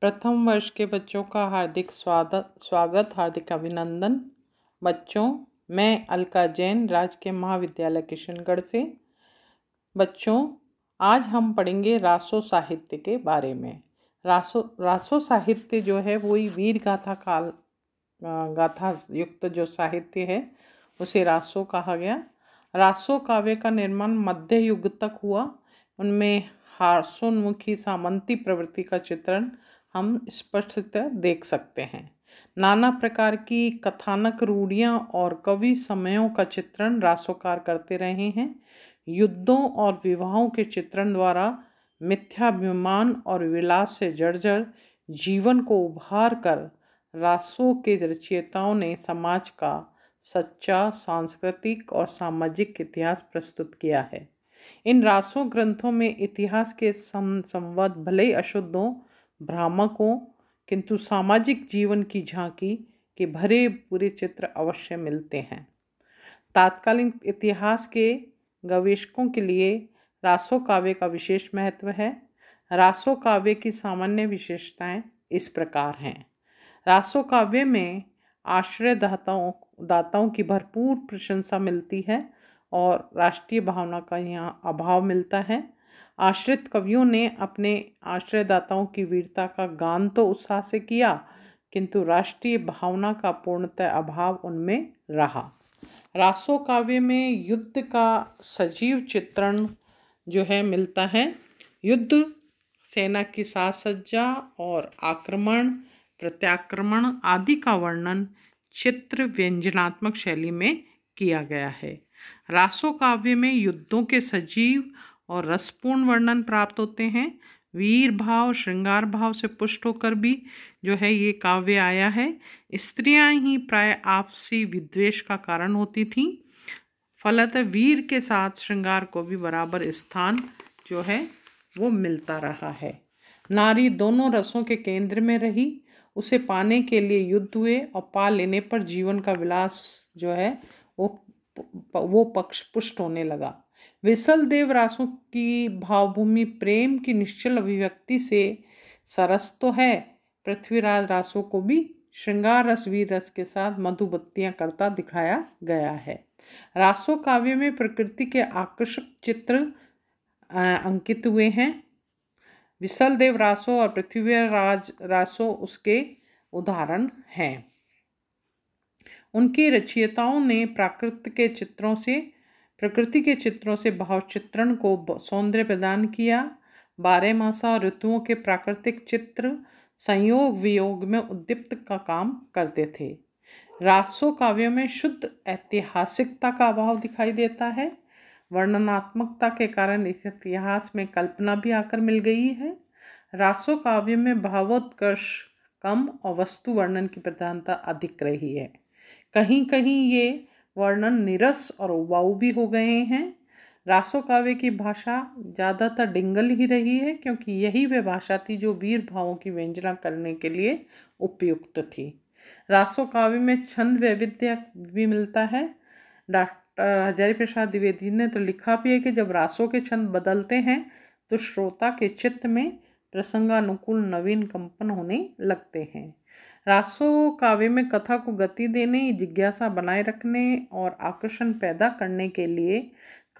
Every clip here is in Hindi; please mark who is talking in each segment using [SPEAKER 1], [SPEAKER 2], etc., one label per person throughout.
[SPEAKER 1] प्रथम वर्ष के बच्चों का हार्दिक स्वागत स्वागत हार्दिक अभिनंदन बच्चों मैं अलका जैन राजकीय महाविद्यालय किशनगढ़ से बच्चों आज हम पढ़ेंगे रासो साहित्य के बारे में रासो रासो साहित्य जो है वही वीर गाथा काल गाथा युक्त जो साहित्य है उसे रासो कहा गया रासो काव्य का निर्माण मध्य युग तक हुआ उनमें हासोन्मुखी सामंती प्रवृत्ति का चित्रण हम स्पष्टतः देख सकते हैं नाना प्रकार की कथानक रूढ़ियाँ और कवि समयों का चित्रण रासोकार करते रहे हैं युद्धों और विवाहों के चित्रण द्वारा मिथ्याभिमान और विलास से जर्जर जीवन को उभार कर रासों के रचयिताओं ने समाज का सच्चा सांस्कृतिक और सामाजिक इतिहास प्रस्तुत किया है इन रासों ग्रंथों में इतिहास के संवाद भले ही अशुद्धों भ्रामकों किंतु सामाजिक जीवन की झांकी के भरे पूरे चित्र अवश्य मिलते हैं तात्कालीन इतिहास के गवेशकों के लिए रासो काव्य का विशेष महत्व है रासो काव्य की सामान्य विशेषताएं इस प्रकार हैं रासो काव्य में आश्रयदाताओं दाताओं की भरपूर प्रशंसा मिलती है और राष्ट्रीय भावना का यहाँ अभाव मिलता है आश्रित कवियों ने अपने आश्रयदाताओं की वीरता का गान तो उत्साह से किया किंतु राष्ट्रीय भावना का पूर्णतः अभाव उनमें रहा रासो काव्य में युद्ध का सजीव चित्रण जो है मिलता है युद्ध सेना की साज सज्जा और आक्रमण प्रत्याक्रमण आदि का वर्णन चित्र व्यंजनात्मक शैली में किया गया है रासो काव्य में युद्धों के सजीव और रसपूर्ण वर्णन प्राप्त होते हैं वीर भाव श्रृंगार भाव से पुष्ट होकर भी जो है ये काव्य आया है स्त्रियां ही प्राय आपसी विद्वेश का कारण होती थीं फलत वीर के साथ श्रृंगार को भी बराबर स्थान जो है वो मिलता रहा है नारी दोनों रसों के केंद्र में रही उसे पाने के लिए युद्ध हुए और पा लेने पर जीवन का विलास जो है वो वो पक्ष पुष्ट होने लगा विसल देव रासों की भावभूमि प्रेम की निश्चल अभिव्यक्ति से सरस तो है पृथ्वीराज रासों को भी श्रृंगार रस वीर रस के साथ मधुबत्तियां करता दिखाया गया है रासो काव्य में प्रकृति के आकर्षक चित्र अंकित हुए हैं विशल देव रासो और पृथ्वीराज रासो उसके उदाहरण हैं उनकी रचयिताओं ने प्राकृतिक के चित्रों से प्रकृति के चित्रों से भाव चित्रण को सौंदर्य प्रदान किया बारह मासा ऋतुओं के प्राकृतिक चित्र संयोग वियोग में उद्दीप्त का काम करते थे रासो काव्यों में शुद्ध ऐतिहासिकता का अभाव दिखाई देता है वर्णनात्मकता के कारण इस इतिहास में कल्पना भी आकर मिल गई है रासो काव्य में भावोत्कर्ष कम और वस्तु वर्णन की प्रधानता अधिक रही है कहीं कहीं ये वर्णन निरस और वाऊ भी हो गए हैं रासो काव्य की भाषा ज़्यादातर डिंगल ही रही है क्योंकि यही वह भाषा थी जो वीर भावों की व्यंजना करने के लिए उपयुक्त थी रासो काव्य में छंद वैविध्य भी मिलता है डॉक्टर हजारी प्रसाद द्विवेदी ने तो लिखा भी है कि जब रासों के छंद बदलते हैं तो श्रोता के चित्त में प्रसंगानुकूल नवीन कंपन होने लगते हैं रासो काव्य में कथा को गति देने जिज्ञासा बनाए रखने और आकर्षण पैदा करने के लिए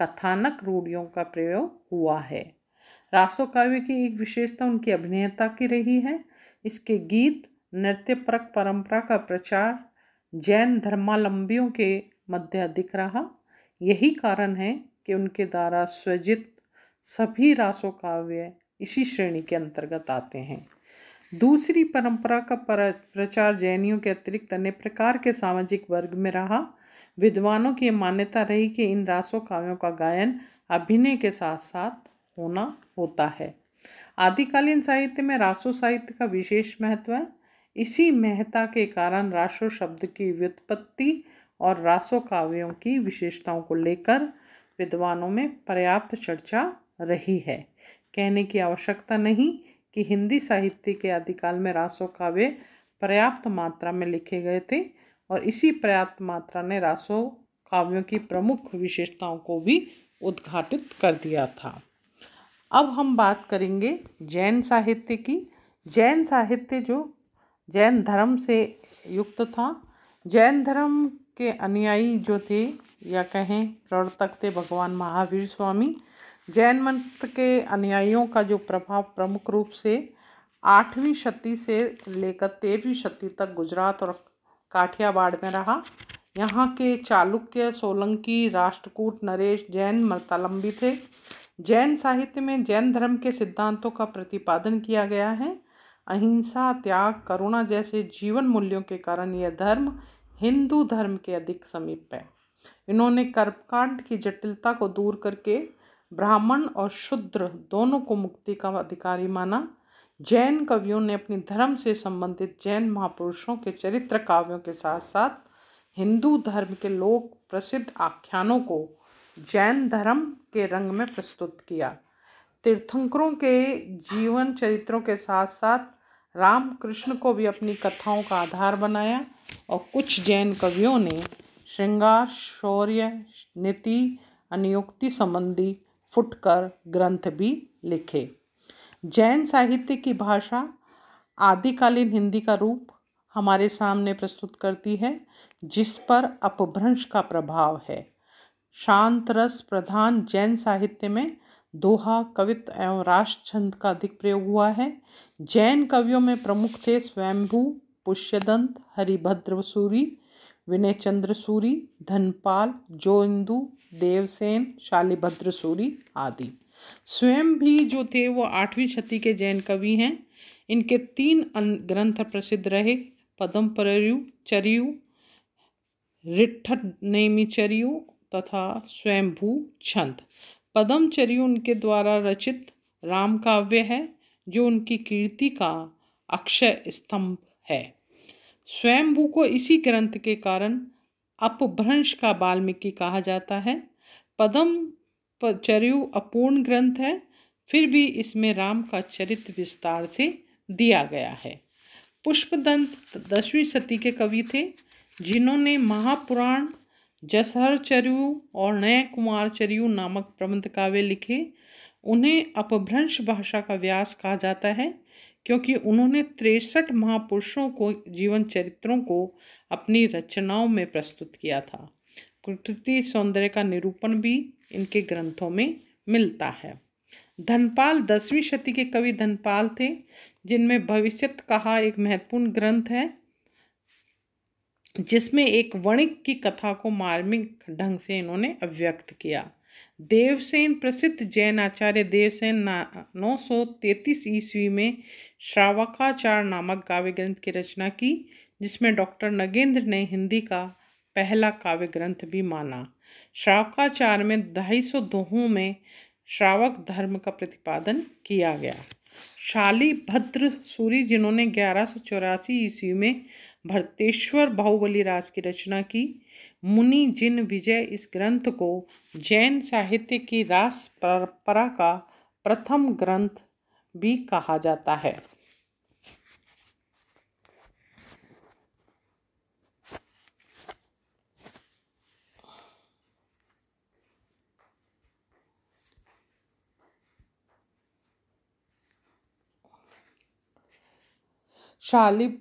[SPEAKER 1] कथानक रूढ़ियों का प्रयोग हुआ है रासो काव्य की एक विशेषता उनकी अभिनेता की रही है इसके गीत नृत्य परक परंपरा का प्रचार जैन धर्मालंबियों के मध्य अधिक रहा यही कारण है कि उनके द्वारा सृजित सभी रासो काव्य इसी श्रेणी के अंतर्गत आते हैं दूसरी परंपरा का प्रचार जैनियों के अतिरिक्त अन्य प्रकार के सामाजिक वर्ग में रहा विद्वानों की मान्यता रही कि इन रासो काव्यों का गायन अभिनय के साथ साथ होना होता है आदिकालीन साहित्य में रासो साहित्य का विशेष महत्व है इसी महत्ता के कारण रासो शब्द की व्युत्पत्ति और रासो काव्यों की विशेषताओं को लेकर विद्वानों में पर्याप्त चर्चा रही है कहने की आवश्यकता नहीं कि हिंदी साहित्य के आदिकाल में रासो काव्य पर्याप्त मात्रा में लिखे गए थे और इसी पर्याप्त मात्रा ने रासो काव्यों की प्रमुख विशेषताओं को भी उद्घाटित कर दिया था अब हम बात करेंगे जैन साहित्य की जैन साहित्य जो जैन धर्म से युक्त था जैन धर्म के अनुयायी जो थे या कहें प्रवर्तक थे भगवान महावीर स्वामी जैन मत के अनुयायियों का जो प्रभाव प्रमुख रूप से आठवीं शती से लेकर तेरहवीं शती तक गुजरात और काठियावाड़ में रहा यहाँ के चालुक्य सोलंकी राष्ट्रकूट नरेश जैन मतालंबी थे जैन साहित्य में जैन धर्म के सिद्धांतों का प्रतिपादन किया गया है अहिंसा त्याग करुणा जैसे जीवन मूल्यों के कारण यह धर्म हिंदू धर्म के अधिक समीप है इन्होंने कर्मकांड की जटिलता को दूर करके ब्राह्मण और शूद्र दोनों को मुक्ति का अधिकारी माना जैन कवियों ने अपनी धर्म से संबंधित जैन महापुरुषों के चरित्र काव्यों के साथ साथ हिंदू धर्म के लोक प्रसिद्ध आख्यानों को जैन धर्म के रंग में प्रस्तुत किया तीर्थंकरों के जीवन चरित्रों के साथ साथ रामकृष्ण को भी अपनी कथाओं का आधार बनाया और कुछ जैन कवियों ने श्रृंगार शौर्य नीति अनियुक्ति संबंधी फुटकर ग्रंथ भी लिखे जैन साहित्य की भाषा आदिकालीन हिंदी का रूप हमारे सामने प्रस्तुत करती है जिस पर अपभ्रंश का प्रभाव है शांत रस प्रधान जैन साहित्य में दोहा कवित एवं राष्ट्र छंद का अधिक प्रयोग हुआ है जैन कवियों में प्रमुख थे स्वयंभू पुष्यदंत हरिभद्र सूरी विनय चंद्र सूरी धनपाल जोइंदु देवसेन शालिभद्र सूरी आदि स्वयं भी जो थे वो आठवीं शती के जैन कवि हैं इनके तीन ग्रंथ प्रसिद्ध रहे पदम परयु चरयु रिठ नेमी चरयु तथा स्वयंभू छंद पदम चरयु उनके द्वारा रचित राम काव्य है जो उनकी कीर्ति का अक्षय स्तंभ है स्वयंभू को इसी ग्रंथ के कारण अपभ्रंश का वाल्मीकि कहा जाता है पदम चरु अपूर्ण ग्रंथ है फिर भी इसमें राम का चरित्र विस्तार से दिया गया है पुष्पदंत दसवीं सती के कवि थे जिन्होंने महापुराण जसहर चरु और नय कुमार चरु नामक प्रबंध काव्य लिखे उन्हें अपभ्रंश भाषा का व्यास कहा जाता है क्योंकि उन्होंने तिरसठ महापुरुषों को जीवन चरित्रों को अपनी रचनाओं में प्रस्तुत किया था कृति सौंदर्य का निरूपण भी इनके ग्रंथों में मिलता है धनपाल दसवीं शती के कवि धनपाल थे जिनमें भविष्यत कहा एक महत्वपूर्ण ग्रंथ है जिसमें एक वणिक की कथा को मार्मिक ढंग से इन्होंने अभिव्यक्त किया देवसेन प्रसिद्ध जैन आचार्य देवसेन ना नौ सौ तैतीस ईस्वी में श्रावकाचार नामक काव्य ग्रंथ की रचना की जिसमें डॉक्टर नगेंद्र ने हिंदी का पहला काव्य ग्रंथ भी माना श्रावकाचार में ढाई सौ दोहों में श्रावक धर्म का प्रतिपादन किया गया शाली भद्र सूरी जिन्होंने ग्यारह सौ चौरासी ईस्वी में भरतेश्वर बाहुबली रास की रचना की मुनि जिन विजय इस ग्रंथ को जैन साहित्य की रास परंपरा का प्रथम ग्रंथ भी कहा जाता है शालिब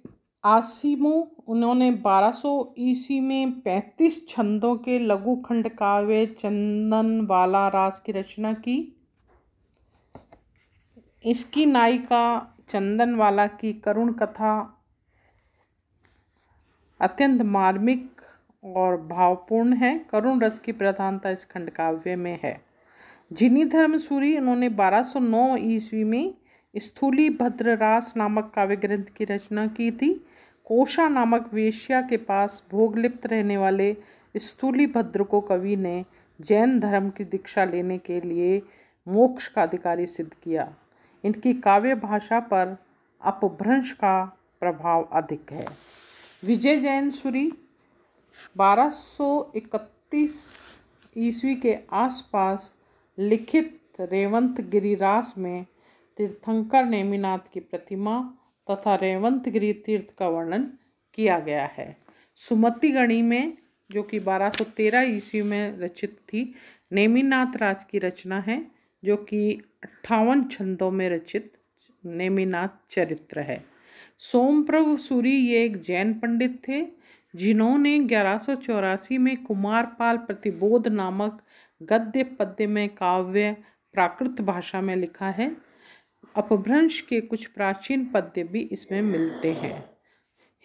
[SPEAKER 1] आसिमो उन्होंने 1200 ईस्वी में 35 छंदों के लघु खंड काव्य चंदन वाला रास की रचना की इसकी नायिका चंदन वाला की करुण कथा अत्यंत मार्मिक और भावपूर्ण है करुण रस की प्रधानता इस खंड काव्य में है जिनी धर्मसूरी उन्होंने 1209 ईस्वी में स्थूली भद्ररास नामक काव्य ग्रंथ की रचना की थी कोशा नामक वेश्या के पास भोगलिप्त रहने वाले स्थूली भद्र को कवि ने जैन धर्म की दीक्षा लेने के लिए मोक्ष का अधिकारी सिद्ध किया इनकी काव्य भाषा पर अपभ्रंश का प्रभाव अधिक है विजय जैन सूरी 1231 ईस्वी के आसपास लिखित रेवंत गिरिरास में तीर्थंकर नेमिनाथ की प्रतिमा तथा रेवंतगिरी तीर्थ का वर्णन किया गया है सुमति गणी में जो कि 1213 ईस्वी में रचित थी नेमिनाथ राज की रचना है जो कि अट्ठावन छंदों में रचित नेमिनाथ चरित्र है सोमप्रभु सूरी ये एक जैन पंडित थे जिन्होंने ग्यारह में कुमारपाल प्रतिबोध नामक गद्य पद्य में काव्य प्राकृत भाषा में लिखा है अपभ्रंश के कुछ प्राचीन पद्य भी इसमें मिलते हैं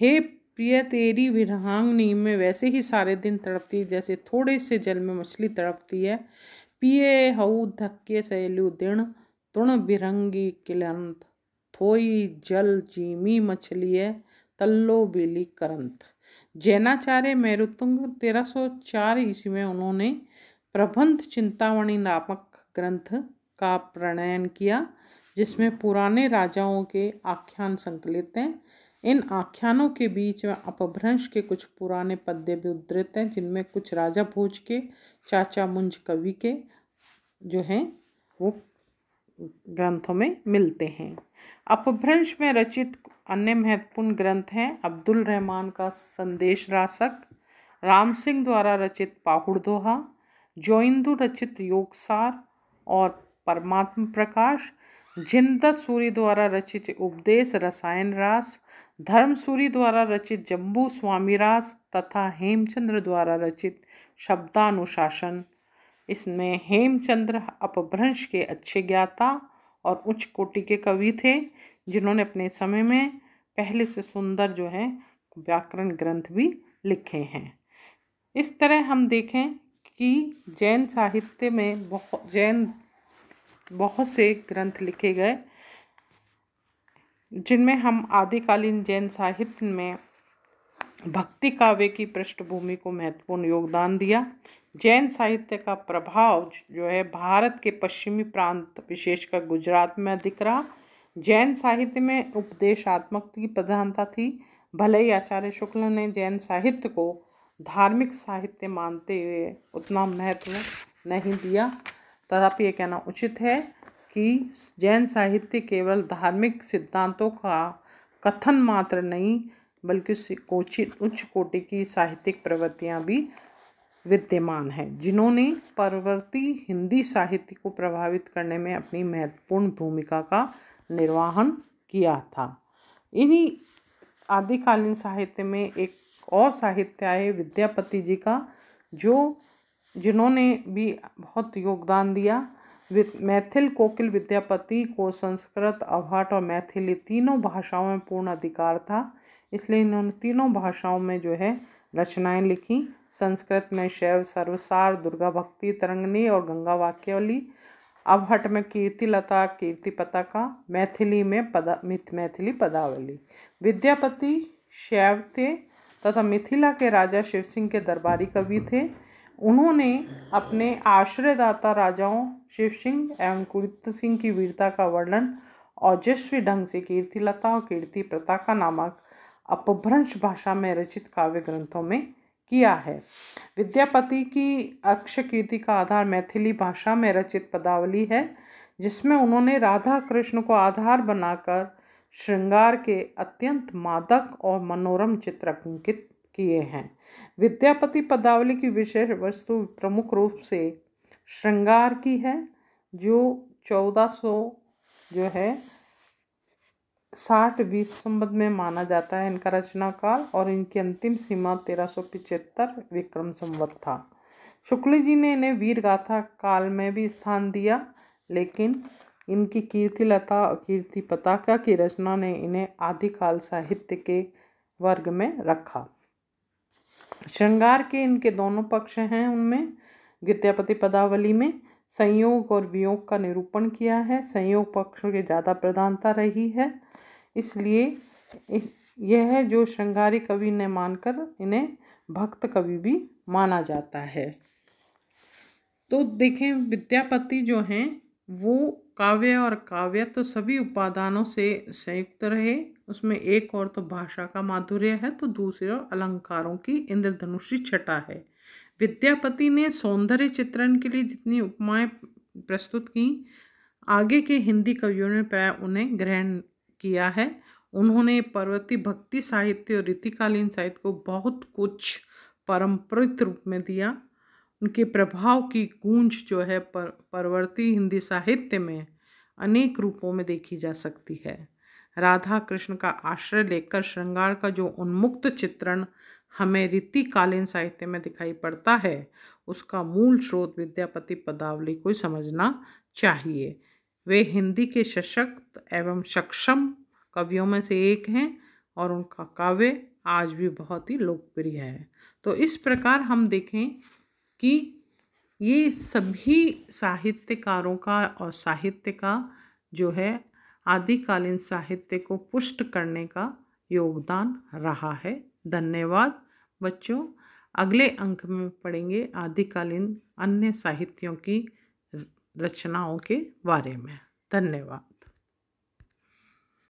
[SPEAKER 1] हे प्रिय तेरी विरहांगनी में वैसे ही सारे दिन तड़पती जैसे थोड़े से जल में मछली तड़पती है पिए हऊ धक्के सैलू दिण तुण बिरंगी किलंत थोई जल जीमी मछली है तल्लो बेली करंत जैनाचार्य मेरुतुंग तेरह सौ चार ईस्वी में उन्होंने प्रबंध चिंतावणी नामक ग्रंथ का प्रणयन किया जिसमें पुराने राजाओं के आख्यान संकलित हैं इन आख्यानों के बीच में अपभ्रंश के कुछ पुराने पद्य भी उद्धृत हैं जिनमें कुछ राजा भोज के चाचा मुंज कवि के जो हैं वो ग्रंथों में मिलते हैं अपभ्रंश में रचित अन्य महत्वपूर्ण ग्रंथ हैं अब्दुल रहमान का संदेश रासक राम सिंह द्वारा रचित पाहुड़ दोहा जोइंदु रचित योगसार और परमात्म प्रकाश जिंदा सूरी द्वारा रचित उपदेश रसायन रास धर्म सूरी द्वारा रचित जम्बू स्वामी रास तथा हेमचंद्र द्वारा रचित शब्दानुशासन इसमें हेमचंद्र अपभ्रंश के अच्छे ज्ञाता और उच्च कोटि के कवि थे जिन्होंने अपने समय में पहले से सुंदर जो है व्याकरण ग्रंथ भी लिखे हैं इस तरह हम देखें कि जैन साहित्य में बहुत जैन बहुत से ग्रंथ लिखे गए जिनमें हम आदिकालीन जैन साहित्य में भक्ति काव्य की पृष्ठभूमि को महत्वपूर्ण योगदान दिया जैन साहित्य का प्रभाव जो है भारत के पश्चिमी प्रांत विशेषकर गुजरात में अधिक रहा जैन साहित्य में उपदेशात्मक की प्रधानता थी भले ही आचार्य शुक्ल ने जैन साहित्य को धार्मिक साहित्य मानते हुए उतना महत्व नहीं दिया तथापि ये कहना उचित है कि जैन साहित्य केवल धार्मिक सिद्धांतों का कथन मात्र नहीं बल्कि कोचित उच्च कोटि की साहित्यिक प्रवृत्तियाँ भी विद्यमान हैं जिन्होंने परवर्ती हिंदी साहित्य को प्रभावित करने में अपनी महत्वपूर्ण भूमिका का निर्वाहन किया था इन्हीं आदिकालीन साहित्य में एक और साहित्य है विद्यापति जी का जो जिन्होंने भी बहुत योगदान दिया मैथिल कोकिल विद्यापति को संस्कृत अवहट और मैथिली तीनों भाषाओं में पूर्ण अधिकार था इसलिए इन्होंने तीनों भाषाओं में जो है रचनाएं लिखी संस्कृत में शैव सर्वसार दुर्गा भक्ति तरंगनी और गंगा वाक्यवली अवहट में कीर्ति लता कीर्ति पताका मैथिली में पदा मैथिली पदावली विद्यापति शैव थे तथा मिथिला के राजा शिव सिंह के दरबारी कवि थे उन्होंने अपने आश्रयदाता राजाओं शिव सिंह एवं कुरित सिंह की वीरता का वर्णन औजस्वी ढंग से कीर्तिलता और कीर्ति प्रताका नामक अपभ्रंश भाषा में रचित काव्य ग्रंथों में किया है विद्यापति की अक्ष कीर्ति का आधार मैथिली भाषा में रचित पदावली है जिसमें उन्होंने राधा कृष्ण को आधार बनाकर श्रृंगार के अत्यंत मादक और मनोरम चित्र अंकित किए हैं विद्यापति पदावली की विशेष वस्तु प्रमुख रूप से श्रृंगार की है जो चौदह सौ जो है साठ बीस संबंध में माना जाता है इनका रचना काल और इनकी अंतिम सीमा तेरह सौ पिचहत्तर विक्रम संवत था शुक्ल जी ने इन्हें वीर गाथा काल में भी स्थान दिया लेकिन इनकी कीर्ति लता और कीर्ति पताका की रचना ने इन्हें आदिकाल साहित्य के वर्ग में रखा श्रृंगार के इनके दोनों पक्ष हैं उनमें विद्यापति पदावली में संयोग और वियोग का निरूपण किया है संयोग पक्ष के ज़्यादा प्रधानता रही है इसलिए यह जो श्रृंगारी कवि ने मानकर इन्हें भक्त कवि भी माना जाता है तो देखें विद्यापति जो हैं वो काव्य और काव्य तो सभी उपादानों से संयुक्त रहे उसमें एक और तो भाषा का माधुर्य है तो दूसरी और अलंकारों की इंद्रधनुषी छटा है विद्यापति ने सौंदर्य चित्रण के लिए जितनी उपमाएं प्रस्तुत की आगे के हिंदी कवियों ने प्राय उन्हें ग्रहण किया है उन्होंने पर्वती भक्ति साहित्य और रीतिकालीन साहित्य को बहुत कुछ पारंपरिक रूप में दिया उनके प्रभाव की गूंज जो है पर, परवर्ती हिंदी साहित्य में अनेक रूपों में देखी जा सकती है राधा कृष्ण का आश्रय लेकर श्रृंगार का जो उन्मुक्त चित्रण हमें रीतिकालीन साहित्य में दिखाई पड़ता है उसका मूल स्रोत विद्यापति पदावली को समझना चाहिए वे हिंदी के सशक्त एवं सक्षम कवियों में से एक हैं और उनका काव्य आज भी बहुत ही लोकप्रिय है तो इस प्रकार हम देखें कि ये सभी साहित्यकारों का और साहित्य का जो है आदिकालीन साहित्य को पुष्ट करने का योगदान रहा है धन्यवाद बच्चों अगले अंक में पढ़ेंगे आदिकालीन अन्य साहित्यों की रचनाओं के बारे में धन्यवाद